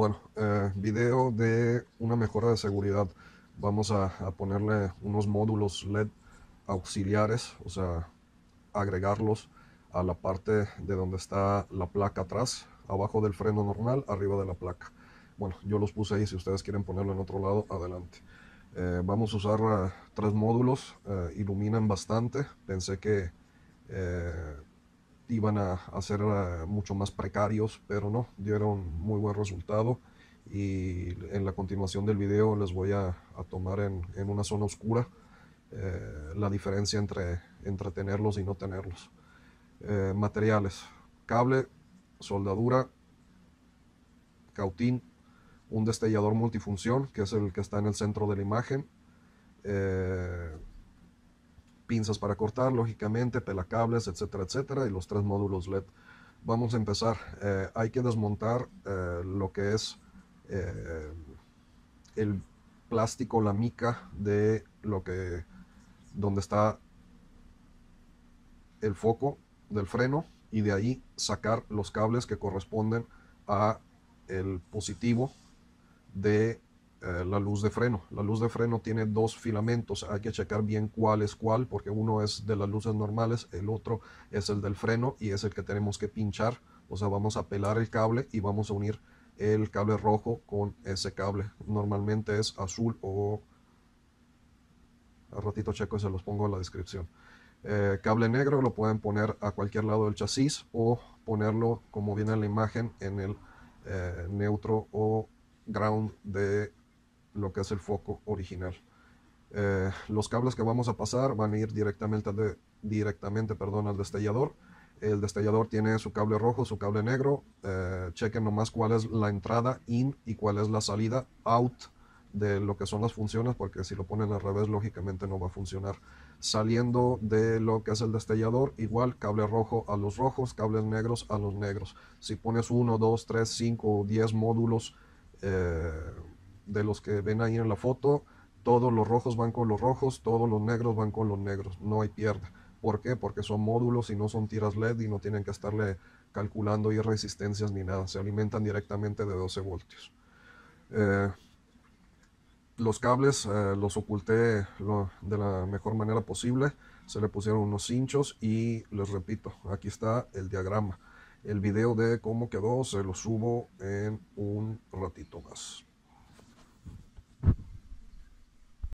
Bueno, eh, video de una mejora de seguridad. Vamos a, ponerle unos módulos LED auxiliares, o sea, agregarlos a la parte de donde está la placa atrás, abajo del freno normal, arriba de la placa. Bueno, yo los puse ahí, si ustedes quieren ponerlo en otro lado, adelante. Eh, vamos a usar eh, tres módulos, iluminan bastante. Pensé que iban a, hacer ser eh, mucho más precarios, pero no, dieron muy buen resultado y en la continuación del video les voy a, tomar en, una zona oscura eh, la diferencia entre, entre tenerlos y no tenerlos. Eh, materiales, cable, soldadura, cautín, un destellador multifunción, que es el que está en el centro de la imagen, pinzas para cortar, lógicamente, pelacables, etcétera, etcétera, y los tres módulos LED. Vamos a empezar. Eh, hay que desmontar eh, lo que es eh, el plástico, la mica de lo que donde está el foco del freno y de ahí sacar los cables que corresponden a el positivo de eh, la luz de freno. La luz de freno tiene dos filamentos, hay que checar bien cuál es cuál, porque uno es de las luces normales, el otro es el del freno y es el que tenemos que pinchar. O sea, vamos a pelar el cable y vamos a unir el cable rojo con ese cable. Normalmente es azul o... ratito checo se los pongo en la descripción. Eh, cable negro lo pueden poner a cualquier lado del chasis o ponerlo como viene en la imagen en el eh, neutro o ground de lo que es el foco original. Eh, los cables que vamos a pasar van a ir directamente al, directamente, perdón, al destellador. El destellador tiene su cable rojo, su cable negro. Eh, chequen nomás cuál es la entrada in y cuál es la salida out de lo que son las funciones, porque si lo ponen al revés, lógicamente no va a funcionar. Saliendo de lo que es el destellador, igual cable rojo a los rojos, cables negros a los negros. Si pones 1, 2, 3, 5 o 10 módulos, eh, de los que ven ahí en la foto, todos los rojos van con los rojos, todos los negros van con los negros, no hay pierda. ¿Por qué? Porque son módulos y no son tiras LED y no tienen que estarle calculando y resistencias ni nada, se alimentan directamente de 12 voltios. Eh, los cables eh, los oculté de la mejor manera posible, se le pusieron unos cinchos y les repito, aquí está el diagrama. El video de cómo quedó se lo subo en un ratito más.